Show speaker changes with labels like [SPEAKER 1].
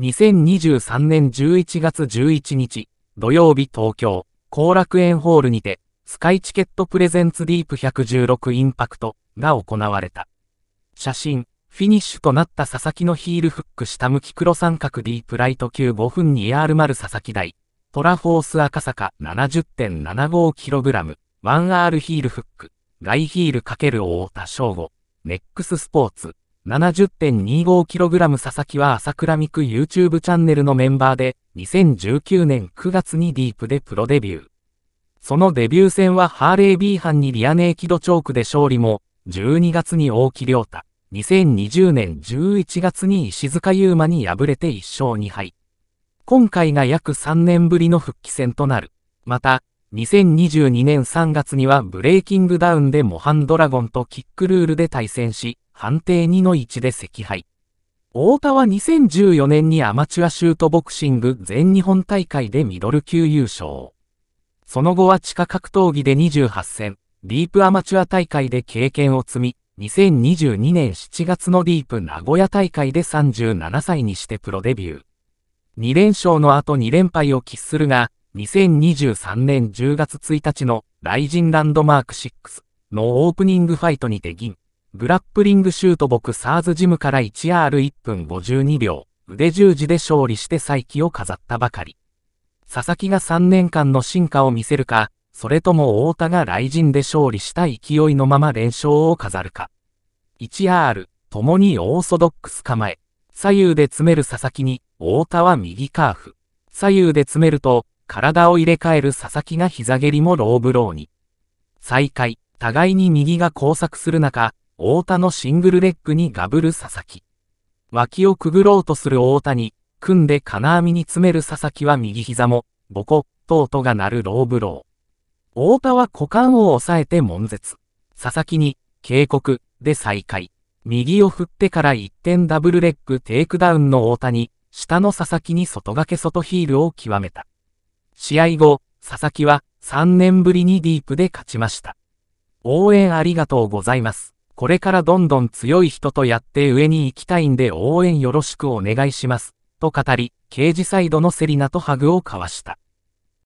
[SPEAKER 1] 2023年11月11日、土曜日東京、後楽園ホールにて、スカイチケットプレゼンツディープ116インパクトが行われた。写真、フィニッシュとなった佐々木のヒールフック下向き黒三角ディープライト級5分 2R 丸佐々木台、トラフォース赤坂 70.75kg、1R ヒールフック、外ヒール×太田翔吾、ネックススポーツ、70.25kg 佐々木は朝倉未来 YouTube チャンネルのメンバーで、2019年9月にディープでプロデビュー。そのデビュー戦はハーレー B 班にリアネーキドチョークで勝利も、12月に大木良太、2020年11月に石塚優馬に敗れて1勝2敗。今回が約3年ぶりの復帰戦となる。また、2022年3月にはブレイキングダウンでモハンドラゴンとキックルールで対戦し、判定2の1で惜敗。太田は2014年にアマチュアシュートボクシング全日本大会でミドル級優勝。その後は地下格闘技で28戦、ディープアマチュア大会で経験を積み、2022年7月のディープ名古屋大会で37歳にしてプロデビュー。2連勝の後2連敗を喫するが、2023年10月1日のライジンランドマーク6のオープニングファイトにて銀。グラップリングシュート僕サーズジムから 1R1 分52秒、腕十字で勝利して再起を飾ったばかり。佐々木が3年間の進化を見せるか、それとも太田が雷神で勝利した勢いのまま連勝を飾るか。1R、共にオーソドックス構え。左右で詰める佐々木に、太田は右カーフ。左右で詰めると、体を入れ替える佐々木が膝蹴りもローブローに。再開、互いに右が交錯する中、太田のシングルレッグにガブる佐々木。脇をくぐろうとする太田に、組んで金網に詰める佐々木は右膝も、ボコッと音が鳴るローブロー。太田は股間を押さえて悶絶。佐々木に、警告、で再開。右を振ってから一点ダブルレッグテイクダウンの太田に、下の佐々木に外掛け外ヒールを極めた。試合後、佐々木は3年ぶりにディープで勝ちました。応援ありがとうございます。これからどんどん強い人とやって上に行きたいんで応援よろしくお願いします、と語り、刑事サイドのセリナとハグを交わした。